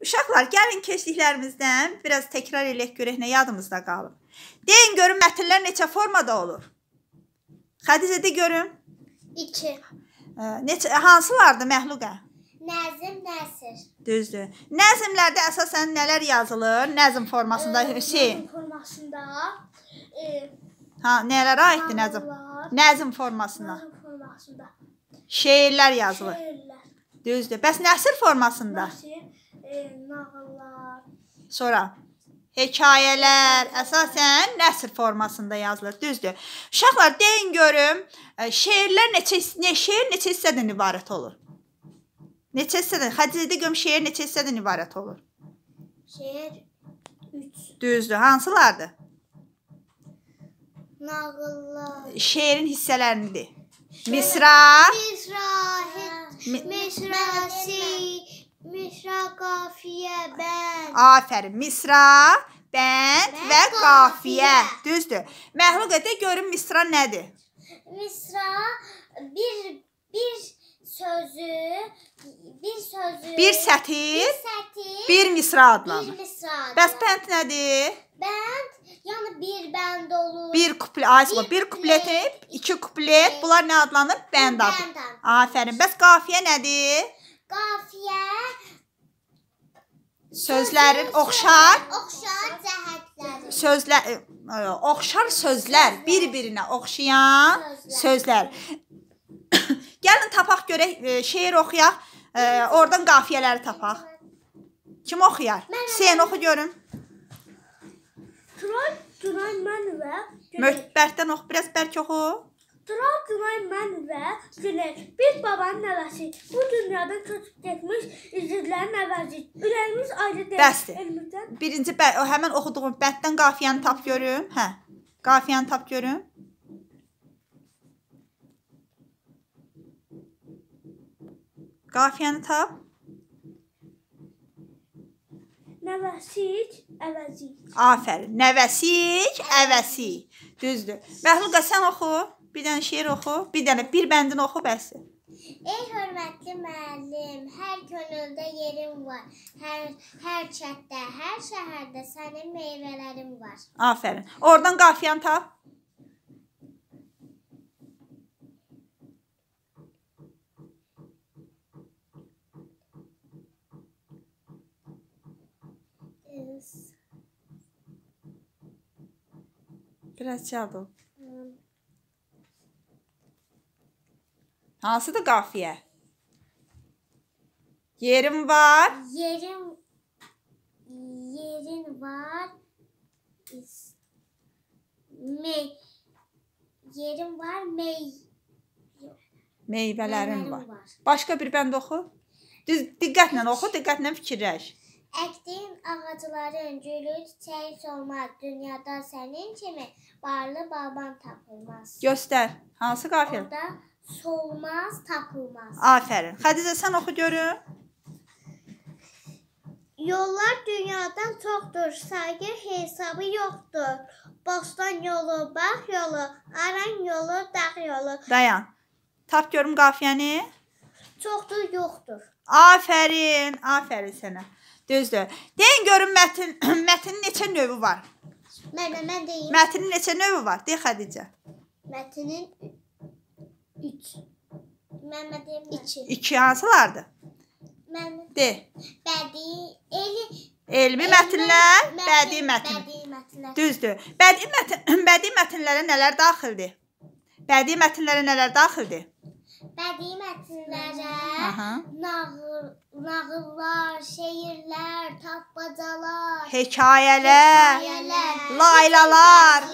Uşaqlar, gəlin keçdiklərimizdən biraz təkrar elək görək nə yadımızda qalıb. Deyin görüm mətnlər neçə formada olur? Xədicə de görüm. 2. Neçə hansılardı məxluqa? Nəzm, nəsir. Düzdür. Nəzmlərdə əsasən nələr yazılır? Nəzm formasında e, şey. Nəzm formasında e, ha, nələrə aiddir nəzm? Nəzm formasında. Nəzm formasında. Şeirlər yazılır. Şeirlər. Düzdür. Bəs nəsir formasında? Nəsir nağıllar. Sonra hekayələr əsasən nəsr formasında yazılır, düzdür? Uşaqlar deyin görüm, e, şeirlər neçə ne şeir neçə hissədən ibarət olur? Neçə hissədən? Xədicədə görüm şeir neçə hissədən ibarət olur? Şeir 3. Düzdür. Hansılardır? Nağıllar. Şeirin hissələridir. Misra. Misra. Misra. Misra. Misra. Misra, qafiyə, bənd. Afərin. Misra, bənd və, və qafiyə. qafiyə. Düzdür. Məhlud edə görün misra nədir? Misra bir bir sözü, bir sözü, bir sətir, bir, sətir, bir misra adlanır. Bir misra adlanır. Bəs bənd nədir? Bənd yəni bir bənd olur. Bir kuplet, ayısla bir, bir kupletin, iki kuplet, bunlar nə adlanır? Bənd adı. Bənd. Afərin. Bəs qafiyə nədir? Qafiyə Sözlərin oxşar oxşar cəhətləri. Sözlər e, oxşar sözlər, bir-birinə oxşayan sözlər. sözlər. Gəlin tapaq görək, e, şeir oxuyaq. E, oradan qafiyələri tapaq. Kim oxuyar? Sen oxu görüm. Turan, Turan mən və Möhtbərdən oxu, biraz bərk oxu. Tural Cümay mən və Güney bir babanın nəvəsi. Bu dünyadan köçüb getmiş izidlərin əvəzi. Ürəyimiz ayrı deyil. Bəsdir. Elmizdən. Birinci bə o həmin oxuduğum bətdən qafiyəni tap görüm. Hə. Qafiyəni tap görüm. Qafiyəni tap. Nəvəsik, əvəzik. Afərin. Nəvəsik, əvəzik. Düzdür. Məhlul sən oxu. Bir dənə şeir oxu, bir dənə bir bəndin oxu bəs. Ey hörmətli müəllim, hər könüldə yerim var. Hər hər çətdə, hər şəhərdə sənin meyvələrin var. Afərin. Oradan qafiyanı tap. Biraz çabuk. Hansıdır qafiyə? Yerim var. Yerim yerin var. Mey yerim var, mey meyvələrin var. var. Başqa bir bənd oxu. Düz diqqətlə oxu, diqqətlə fikirləş. Əkdiyin ağacların gülü çiçəyi solmaz, dünyada sənin kimi varlı baban tapılmaz. Göstər. Hansı qafiyyə? Orada Solmaz, tapılmaz. Afərin. Xədicə sən oxu görüm. Yollar dünyadan çoxdur, sayı hesabı yoxdur. Bostan yolu, bax yolu, aran yolu, dağ yolu. Dayan. Tap görüm qafiyəni. Çoxdur, yoxdur. Afərin, afərin sənə. Düzdür. Deyin görüm mətin mətinin neçə növü var? Mənə mən deyim. Mətinin neçə növü var? Deyə Xədicə. Mətinin Üç. Mehmet Emre. İki. İki hansılardı? Mehmet. De. Bədii. Eli. Elmi mətnlər, bədii mətn. Bədii mətnlər. Düzdür. Bədii mətn bədii mətnlərə nələr daxildir? Bədii mətnlərə nələr daxildir? Bədii mətnlərə Aha. nağıl, nağıllar, şeirlər, tapmacalar, hekayələr, hekayələr laylalar,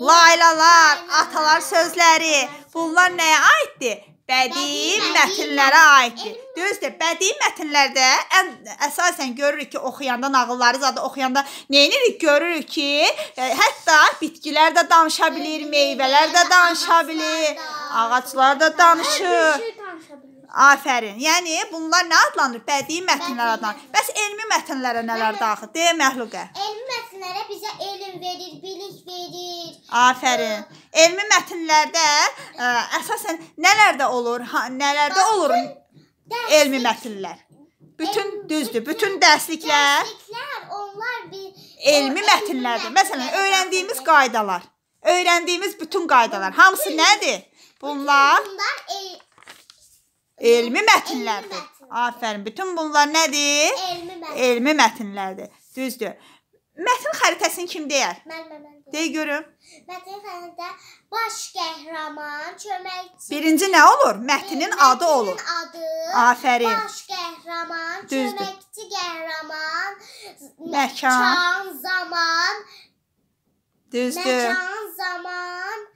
Laylalar, atalar sözləri, bunlar nəyə aiddir? Bədii mətnlərə aiddir. Düzdür, bədii mətnlərdə ən əsasən görürük ki, oxuyanda nağılları zadı oxuyanda neyinirik? Görürük ki, e, hətta bitkilər də danışa bilir, meyvələr də danışa bilir, ağaclar da danışır. Afərin. Yəni bunlar nə adlanır? Bədii mətnlər adlanır. Bəs elmi mətnlərə nələr daxil? Deyə məxluqə. Elmi mətnlərə bizə elm verir, bilik verir. Afərin. Elmi mətnlərdə ə, əsasən nələrdə olur? Ha, nələrdə olur elmi mətnlər? Bütün düzdür. Bütün dərsliklər. Dərsliklər onlar bir elmi mətnlərdir. Məsələn, öyrəndiyimiz qaydalar. Öyrəndiyimiz bütün qaydalar hamısı nədir? Bunlar bunlar Elmi mətnlərdir. Elmi Afərin. Bütün bunlar nədir? Elmi mətn. Elmi mətnlərdir. Düzdür. Mətin xəritəsini kim deyər? Mən, mən, mən. Dey görüm. Mətin xəritə baş qəhrəman, köməkçi. Birinci nə olur? Mətinin e, adı olur. Mətinin adı. Afərin. Baş qəhrəman, Düzdür. köməkçi qəhrəman, məkan, məkan zaman. Düzdür. Məkan, zaman.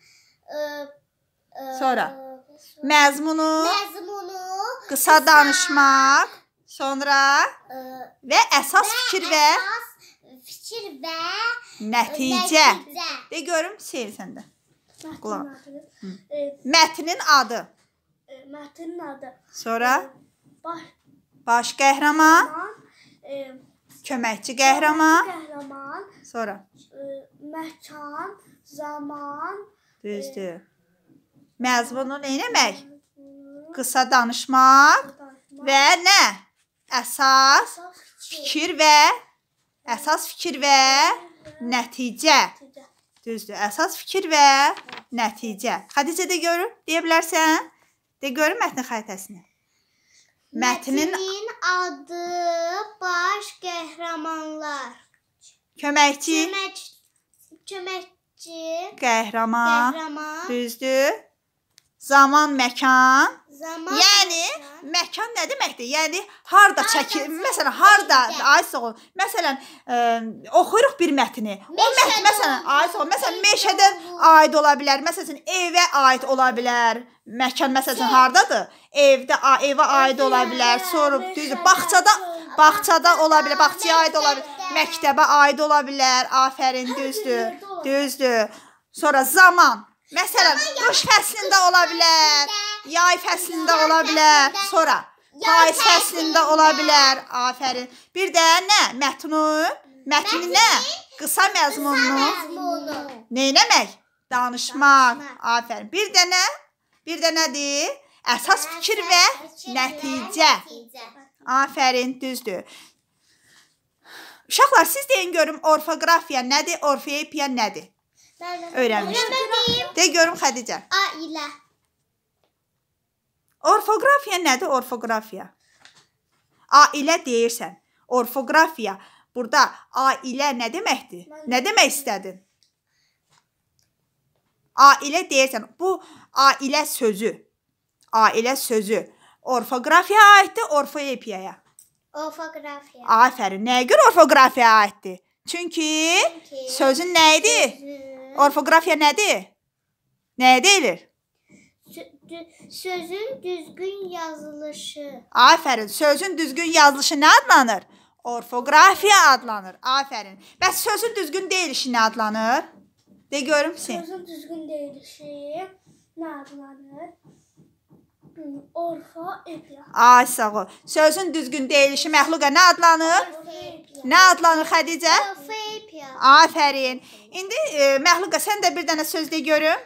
Ə, ə, Sonra məzmunu, məzmunu qısa danışmaq, sonra ə, e, və əsas və fikir və əsas fikir və e, nəticə. nəticə. De görüm seyir səndə. Qulaq. Mətnin adı. E, Mətnin adı. Sonra baş, baş qəhrəman, qəhrəman köməkçi qəhrəman, qəhrəman. Sonra ə, məkan, zaman. Düzdür. Ə, Məzmunu neynəmək? Qısa danışmaq və nə? Əsas fikir və əsas fikir və nəticə. Düzdür. Əsas fikir və nəticə. Xədicə də görür, deyə bilərsən? De görür mətnin xəritəsini. Mətnin, Mətnin adı baş qəhrəmanlar. Köməkçi. Kömək, köməkçi. Qəhrəman. Qəhrəman. Düzdür. Zaman, məkan. Zaman, yəni məkan. məkan nə deməkdir? Yəni harda çəkil, məsələn, harda ay soğul. Məsələn, ə, oxuyuruq bir mətni. Meşədə o mətn məsələn, ay soğul, məsələn, meşədə aid ola bilər. Məsələn, evə aid ola bilər. Məkan məsələn hardadır? Evdə, evə aid ola bilər. Sonra düzdür, bağçada, bağçada ola bilər, bağçaya aid ola bilər. Məktəbə aid ola bilər. Afərin, düzdür. Düzdür. Sonra zaman Məsələn, qış fəslində ola bilər, yay fəslində ola bilər, sonra payız fəslində ola bilər. Afərin. Bir də nə? Mətnu, mətni nə? Qısa məzmununu neynəmək? Danışmaq. Afərin. Bir də nə? Bir də nədir? Əsas fikir və nəticə. Afərin, düzdür. Uşaqlar, siz deyin görüm orfoqrafiya nədir, orfeepiya nədir? öyrənmişdik. De görüm Xədicə. A ilə. Orfoqrafiya nədir orfoqrafiya? A ilə deyirsən. Orfoqrafiya. Burada A ilə nə deməkdir? Nə demək istədin? A ilə deyirsən. Bu A ilə sözü. A ilə sözü. Orfoqrafiyaya aiddir, orfoepiyaya. Orfoqrafiya. Afərin. Nəyə görə orfoqrafiyaya aiddir? Çünki, Çünki sözün nə idi? Sözün. Orfoqrafiya nədir? Nəyə deyilir? Sözün düzgün yazılışı. Afərin, sözün düzgün yazılışı nə adlanır? Orfoqrafiya adlanır. Afərin. Bəs sözün düzgün deyilişi nə adlanır? De görüm sən. Sözün düzgün deyilişi nə adlanır? Hmm, Orfoepiya. Ay sağ ol. Sözün düzgün deyilişi məxluqa nə adlanır? Orfoepiya. Nə adlanır Xədicə? Orfoepiya. Afərin. İndi e, Məxluqa sən də bir dənə söz de görüm.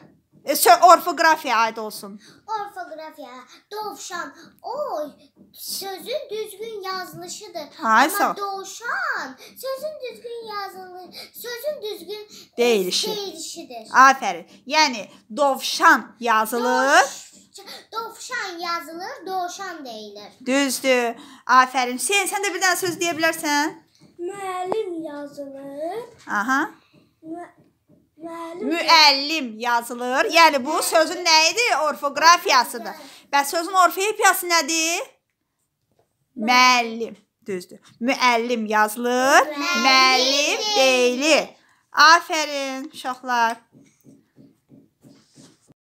E, sö orfoqrafiyaya aid olsun. Orfoqrafiya, dovşan, oy, sözün düzgün yazılışıdır. Ha, Amma dovşan sözün düzgün yazılı, sözün düzgün deyilişi. deyilişidir. Afərin. Yəni dovşan yazılır. Doş Dovşan yazılır, dovşan deyilir. Düzdür. Afərin. Sen, sən də bir dənə söz deyə bilərsən? müəllim yazılır. Aha. Mü müəllim, müəllim yazılır. Yəni bu sözün nə idi? Orfoqrafiyasıdır. Bəs sözün orfeyipiyası nədir? Müəllim. Düzdür. Müəllim yazılır, müəllim deyilir. Afərin uşaqlar.